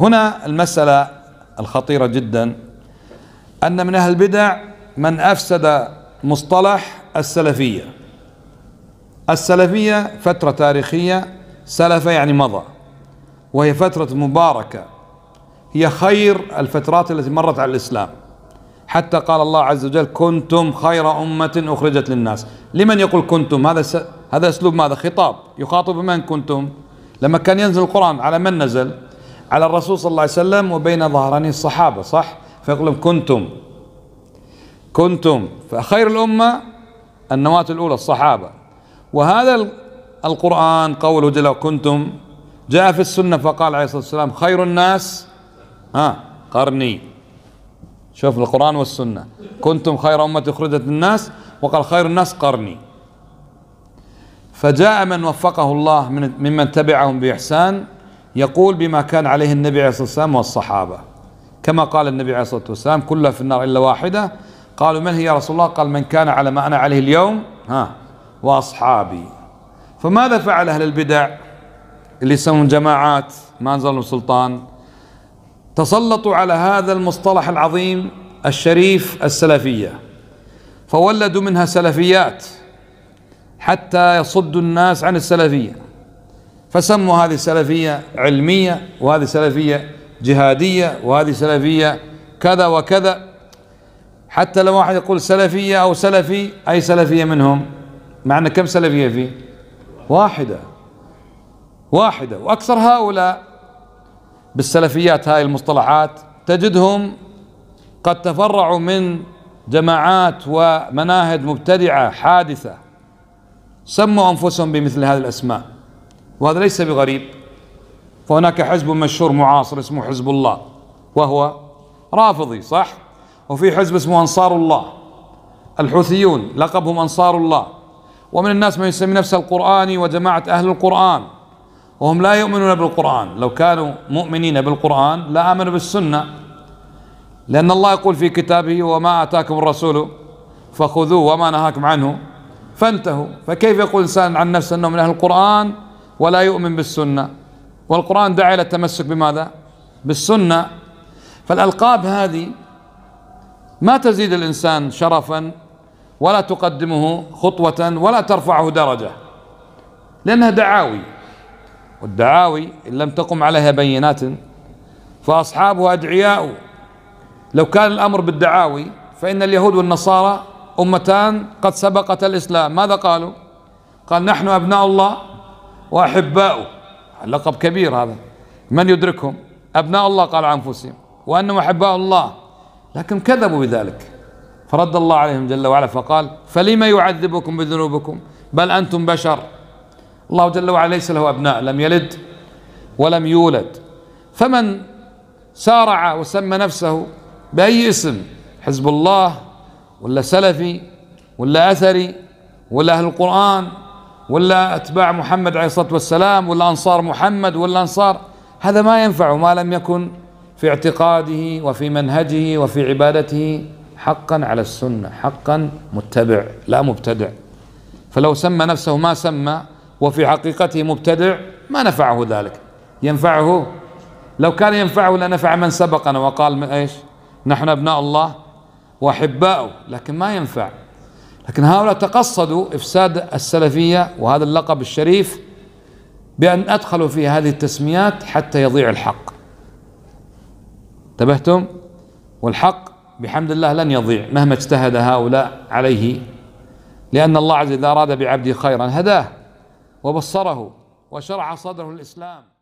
هنا المسألة الخطيرة جدا أن من أهل البدع من أفسد مصطلح السلفية السلفية فترة تاريخية سلف يعني مضى وهي فترة مباركة هي خير الفترات التي مرت على الإسلام حتى قال الله عز وجل كنتم خير أمة أخرجت للناس لمن يقول كنتم هذا هذا أسلوب ماذا خطاب يخاطب من كنتم لما كان ينزل القرآن على من نزل على الرسول صلى الله عليه وسلم وبين ظهراني الصحابة صح فيقول لهم كنتم كنتم فخير الأمة النواة الأولى الصحابة وهذا القرآن قوله جل كنتم جاء في السنة فقال عليه الصلاة والسلام خير الناس ها قرني شوف القرآن والسنة كنتم خير أمة أخرجت الناس وقال خير الناس قرني فجاء من وفقه الله من ممن تبعهم بإحسان يقول بما كان عليه النبي عليه الصلاة والسلام والصحابة كما قال النبي عليه الصلاة والسلام كلها في النار إلا واحدة قالوا من هي يا رسول الله قال من كان على ما أنا عليه اليوم ها وأصحابي فماذا فعل أهل البدع اللي يسمون جماعات ما أنزل لهم سلطان تسلطوا على هذا المصطلح العظيم الشريف السلفية فولدوا منها سلفيات حتى يصدوا الناس عن السلفيه فسموا هذه السلفية علمية وهذه السلفية جهادية وهذه سلفية كذا وكذا حتى لو واحد يقول سلفية أو سلفي أي سلفية منهم مع أن كم سلفية فيه واحدة واحدة وأكثر هؤلاء بالسلفيات هاي المصطلحات تجدهم قد تفرعوا من جماعات ومناهج مبتدعة حادثة سموا أنفسهم بمثل هذه الأسماء وهذا ليس بغريب فهناك حزب مشهور معاصر اسمه حزب الله وهو رافضي صح وفي حزب اسمه أنصار الله الحوثيون لقبهم أنصار الله ومن الناس من يسمي نفسه القرآني وجماعة أهل القرآن وهم لا يؤمنون بالقرآن لو كانوا مؤمنين بالقرآن لا آمنوا بالسنة لأن الله يقول في كتابه وما آتاكم الرسول فخذوه وما نهاكم عنه فانتهوا فكيف يقول انسان عن نفسه أنه من أهل القرآن ولا يؤمن بالسنة والقرآن دعا إلى التمسك بماذا؟ بالسنة فالألقاب هذه ما تزيد الإنسان شرفا ولا تقدمه خطوة ولا ترفعه درجة لأنها دعاوي والدعاوي إن لم تقم عليها بينات فأصحابها أدعياء لو كان الأمر بالدعاوي فإن اليهود والنصارى أمتان قد سبقت الإسلام ماذا قالوا؟ قال نحن أبناء الله وأحباؤه لقب كبير هذا من يدركهم أبناء الله قال عن أنفسهم وأنهم أحباء الله لكن كذبوا بذلك فرد الله عليهم جل وعلا فقال فلما يعذبكم بذنوبكم بل أنتم بشر الله جل وعلا ليس له أبناء لم يلد ولم يولد فمن سارع وسمى نفسه بأي اسم حزب الله ولا سلفي ولا أثري ولا أهل القرآن ولا أتباع محمد عليه الصلاة والسلام ولا أنصار محمد ولا أنصار هذا ما ينفع ما لم يكن في اعتقاده وفي منهجه وفي عبادته حقا على السنة حقا متبع لا مبتدع فلو سمى نفسه ما سمى وفي حقيقته مبتدع ما نفعه ذلك ينفعه لو كان ينفعه لنفع من سبقنا وقال من ايش نحن ابناء الله واحباؤه لكن ما ينفع لكن هؤلاء تقصدوا إفساد السلفية وهذا اللقب الشريف بأن أدخلوا في هذه التسميات حتى يضيع الحق انتبهتم والحق بحمد الله لن يضيع مهما اجتهد هؤلاء عليه لأن الله عز وجل إذا أراد بعبده خيرا هداه وبصره وشرح صدره للإسلام